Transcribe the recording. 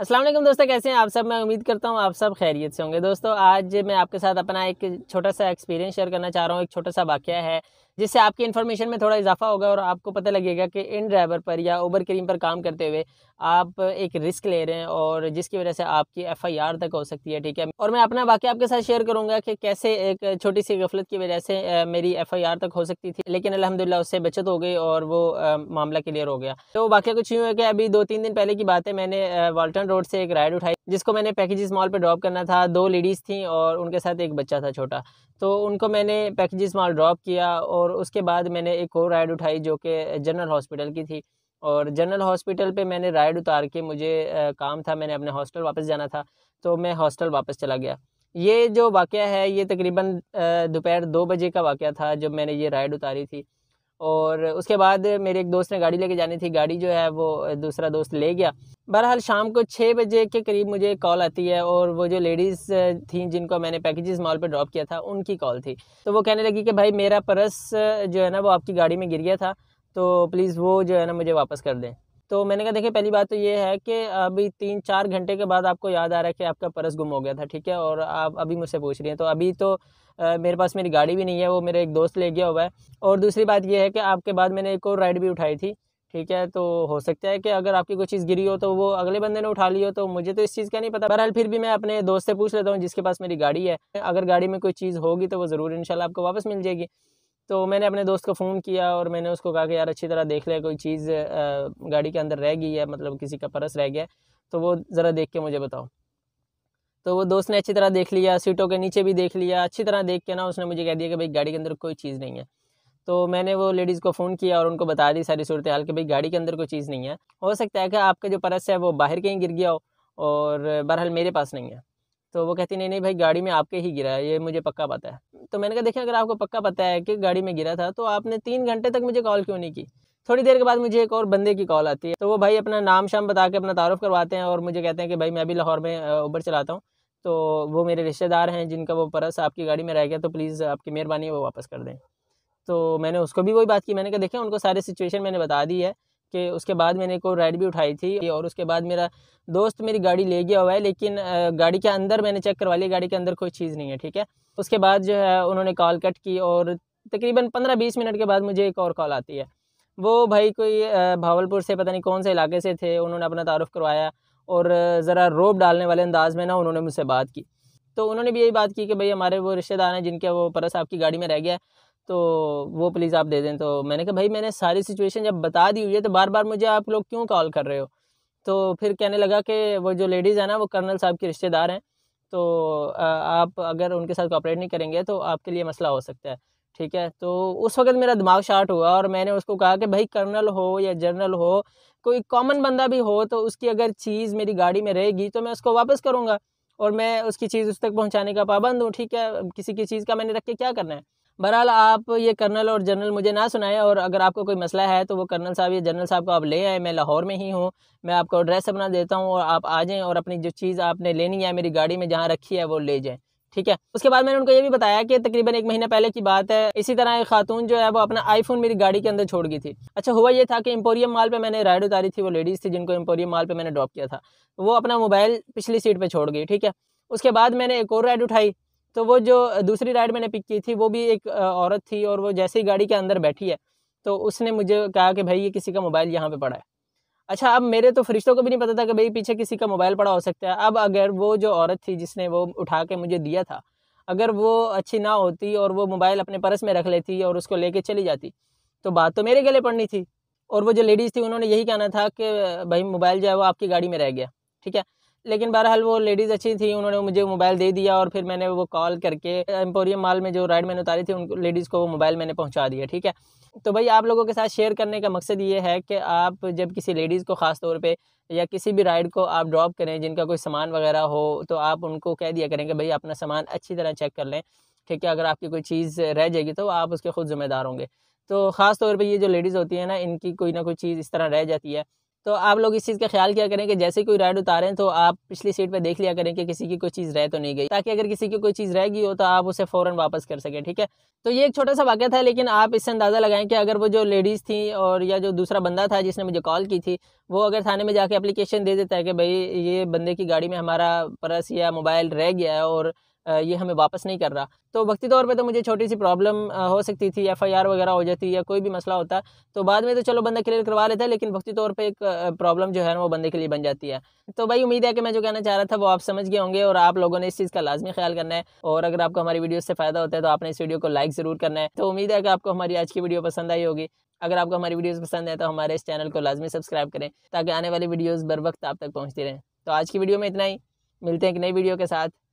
असलम दोस्तों कैसे हैं आप सब मैं उम्मीद करता हूँ आप सब खैरियत से होंगे दोस्तों आज मैं आपके साथ अपना एक छोटा सा एक्सपीरियंस शेयर करना चाह रहा हूँ एक छोटा सा वाक्य है जिससे आपकी इन्फॉर्मेशन में थोड़ा इजाफा होगा और आपको पता लगेगा कि इन ड्राइवर पर या ओबर क्रीम पर काम करते हुए आप एक रिस्क ले रहे हैं और जिसकी वजह से आपकी एफ आई आर तक हो सकती है ठीक है और मैं अपना वाक्य आपके साथ शेयर करूंगा कि कैसे एक छोटी सी गफलत की वजह से मेरी एफ आई आर तक हो सकती थी लेकिन अलहमदिल्ला उससे बचत हो गई और वो मामला क्लियर हो गया तो वाक्य कुछ यूँ है कि अभी दो तीन दिन पहले की बात है मैंने वाल्टन रोड से एक राइड उठाई जिसको मैंने पैकेजेस मॉल पर ड्रॉप करना था दो लेडीज़ थी और उनके साथ एक बच्चा था छोटा तो उनको मैंने पैकेजेस मॉल ड्रॉप किया और और उसके बाद मैंने एक और राइड उठाई जो कि जनरल हॉस्पिटल की थी और जनरल हॉस्पिटल पे मैंने राइड उतार के मुझे काम था मैंने अपने हॉस्टल वापस जाना था तो मैं हॉस्टल वापस चला गया ये जो वाक़ है ये तकरीबन दोपहर दो बजे का वाक़ था जब मैंने ये राइड उतारी थी और उसके बाद मेरे एक दोस्त ने गाड़ी लेके जानी थी गाड़ी जो है वो दूसरा दोस्त ले गया बहरहाल शाम को छः बजे के करीब मुझे कॉल आती है और वो जो लेडीज़ थी जिनको मैंने पैकेजेस मॉल पर ड्रॉप किया था उनकी कॉल थी तो वो कहने लगी कि भाई मेरा पर्स जो है ना वो आपकी गाड़ी में गिर गया था तो प्लीज़ वो जो है ना मुझे वापस कर दें तो मैंने कहा देखिए पहली बात तो ये है कि अभी तीन चार घंटे के बाद आपको याद आ रहा है कि आपका पर्स गुम हो गया था ठीक है और आप अभी मुझसे पूछ रही हैं तो अभी तो आ, मेरे पास मेरी गाड़ी भी नहीं है वो मेरे एक दोस्त ले गया हुआ है और दूसरी बात यह है कि आपके बाद मैंने एक और राइड भी उठाई थी ठीक है तो हो सकता है कि अगर आपकी कोई चीज़ गिरी हो तो वो अगले बंदे ने उठा ली हो तो मुझे तो इस चीज़ का नहीं पता बहरहाल फिर भी मैं अपने दोस्त से पूछ लेता हूँ जिसके पास मेरी गाड़ी है अगर गाड़ी में कोई चीज़ होगी तो वो ज़रूर इंशाल्लाह आपको वापस मिल जाएगी तो मैंने अपने दोस्त को फ़ोन किया और मैंने उसको कहा कि यार अच्छी तरह देख ले कोई चीज़ गाड़ी के अंदर रह गई है मतलब किसी का पर्स रह गया तो वो ज़रा देख के मुझे बताओ तो वो दोस्त ने अच्छी तरह देख लिया सीटों के नीचे भी देख लिया अच्छी तरह देख के ना उसने मुझे कह दिया कि भाई गाड़ी के अंदर कोई चीज़ नहीं है तो मैंने वो लेडीज़ को फ़ोन किया और उनको बता दी सारी सूरत हाल कि भाई गाड़ी के अंदर कोई चीज़ नहीं है हो सकता है कि आपका जो परस है वो बाहर कहीं गिर गया हो और बहरहाल मेरे पास नहीं है तो वो कहती नहीं नहीं भाई गाड़ी में आपके ही गिरा है ये मुझे पक्का पता है तो मैंने कहा देखिए अगर आपको पक्का पता है कि गाड़ी में गिरा था तो आपने तीन घंटे तक मुझे कॉल क्यों नहीं की थोड़ी देर के बाद मुझे एक और बंदे की कॉल आती है तो वो भाई अपना नाम शाम बता के अपना तारुफ करवाते हैं और मुझे कहते हैं कि भाई मैं भी लाहौर में ऊबर चलाता हूँ तो वो मेरे रिश्तेदार हैं जिनका वो परस आपकी गाड़ी में रह गया तो प्लीज़ आपकी मेहरबानी वो वापस कर दें तो मैंने उसको भी वही बात की मैंने कहा देखें उनको सारी सिचुएशन मैंने बता दी है उसके उसके बाद मैंने को राइड भी उठाई थी और उसके बाद मेरा दोस्त मेरी गाड़ी ले गया हुआ है लेकिन गाड़ी के अंदर मैंने चेक करवा लिया गाड़ी के अंदर कोई चीज़ नहीं है ठीक है उसके बाद जो है उन्होंने कॉल कट की और तकरीबन पंद्रह बीस मिनट के बाद मुझे एक और कॉल आती है वो भाई कोई भावलपुर से पता नहीं कौन से इलाके से थे उन्होंने अपना तारुफ़ करवाया और ज़रा रोब डालने वाले अंदाज में ना उन्होंने मुझसे बात की तो उन्होंने भी यही बात की कि भाई हमारे वो रिश्तेदार हैं जिनके वो परस आपकी गाड़ी में रह गया तो वो प्लीज़ आप दे दें तो मैंने कहा भाई मैंने सारी सिचुएशन जब बता दी हुई है तो बार बार मुझे आप लोग क्यों कॉल कर रहे हो तो फिर कहने लगा कि वो जो लेडीज़ हैं ना वो कर्नल साहब के रिश्तेदार हैं तो आप अगर उनके साथ कॉपरेट नहीं करेंगे तो आपके लिए मसला हो सकता है ठीक है तो उस वक्त मेरा दिमाग शार्ट हुआ और मैंने उसको कहा कि भाई कर्नल हो या जनरल हो कोई कॉमन बंदा भी हो तो उसकी अगर चीज़ मेरी गाड़ी में रहेगी तो मैं उसको वापस करूँगा और मैं उसकी चीज़ उस तक पहुँचाने का पाबंद हूँ ठीक है किसी की चीज़ का मैंने रख के क्या करना है बहरहाल आप ये कर्नल और जनरल मुझे ना सुनाएं और अगर आपको कोई मसला है तो वो कर्नल साहब या जनरल साहब को आप ले आएँ मैं लाहौर में ही हूँ मैं आपको एड्रेस अपना देता हूँ और आप आ जाएँ और अपनी जो चीज़ आपने लेनी है मेरी गाड़ी में जहाँ रखी है वो ले जाएँ ठीक है उसके बाद मैंने उनको ये भी बताया कि तकरीबन एक महीने पहले की बात है इसी तरह एक खातून जो है वो अपना आईफोन मेरी गाड़ी के अंदर छोड़ गई थी अच्छा हुआ ये था कि एम्पोरियम मॉल पे मैंने राइड उतारी थी वो लेडीज़ थी जिनको एम्पोरियम मॉल पे मैंने ड्रॉप किया था वो अपना मोबाइल पिछली सीट पे छोड़ गई ठीक है उसके बाद मैंने एक और राइड उठाई तो वो जो दूसरी राइड मैंने पिक की थी वो भी एक औरत थी और वो जैसे ही गाड़ी के अंदर बैठी है तो उसने मुझे कहा कि भाई ये किसी का मोबाइल यहाँ पे पड़ा है अच्छा अब मेरे तो फरिश्तों को भी नहीं पता था कि भाई पीछे किसी का मोबाइल पड़ा हो सकता है अब अगर वो जो औरत थी जिसने वो उठा के मुझे दिया था अगर वो अच्छी ना होती और वो मोबाइल अपने पर्स में रख लेती और उसको लेके चली जाती तो बात तो मेरे गले पड़नी थी और वो जो लेडीज़ थी उन्होंने यही कहना था कि भाई मोबाइल जो है वो आपकी गाड़ी में रह गया ठीक है लेकिन बहरहाल वो लेडीज़ अच्छी थी उन्होंने मुझे मोबाइल दे दिया और फिर मैंने वो कॉल करके एम्पोरियम मॉल में जो राइड मैंने उतारी थी उन लेडीज़ को वो मोबाइल मैंने पहुँचा दिया ठीक है तो भाई आप लोगों के साथ शेयर करने का मकसद ये है कि आप जब किसी लेडीज़ को ख़ास तौर पे या किसी भी राइड को आप ड्रॉप करें जिनका कोई सामान वगैरह हो तो आप उनको कह दिया करें कि भाई अपना सामान अच्छी तरह चेक कर लें ठीक है अगर आपकी कोई चीज़ रह जाएगी तो आप उसके खुद ज़िम्मेदार होंगे तो ख़ास तौर पर ये जो लेडीज़ होती है ना इनकी कोई ना कोई चीज़ इस तरह रह जाती है तो आप लोग इस चीज़ का ख्याल किया करें कि जैसे कोई राइड उतारें तो आप पिछली सीट पर देख लिया करें कि किसी की कोई चीज़ रह तो नहीं गई ताकि अगर किसी की कोई चीज़ रह गई हो तो आप उसे फ़ौरन वापस कर सकें ठीक है तो ये एक छोटा सा वाक्य था लेकिन आप इससे अंदाज़ा लगाएं कि अगर वो जो लेडीज़ थी और या जो दूसरा बंदा था जिसने मुझे कॉल की थी वो अगर थाने में जाके एप्लीकेशन दे देता है कि भाई ये बंदे की गाड़ी में हमारा पर्स या मोबाइल रह गया है और ये हमें वापस नहीं कर रहा तो वक्ती तौर पे तो मुझे छोटी सी प्रॉब्लम हो सकती थी एफ वगैरह हो जाती या कोई भी मसला होता तो बाद में तो चलो बंदा क्लियर करवा लेता है लेकिन वक्ती तौर पर एक प्रॉब्लम जो है वो बंदे के लिए बन जाती है तो भाई उम्मीद है कि मैं जो कहना चाह रहा था वो आप समझ गए होंगे और आप लोगों ने इस चीज़ का लाजमी ख्याल करना है और अगर आपको हमारी वीडियो से फ़ायदा होता है तो आपने इस वीडियो को लाइक ज़रूर करना है तो उम्मीद है कि आपको हमारी आज की वीडियो पसंद आई होगी अगर आपको हमारी वीडियोज़ पसंद है तो हमारे इस चैनल को लाजमी सब्सक्राइब करें ताकि आने वाली वीडियोज़ बर वक्त आप तक पहुँचती रहें तो आज की वीडियो में इतना ही मिलते हैं एक नई वीडियो के साथ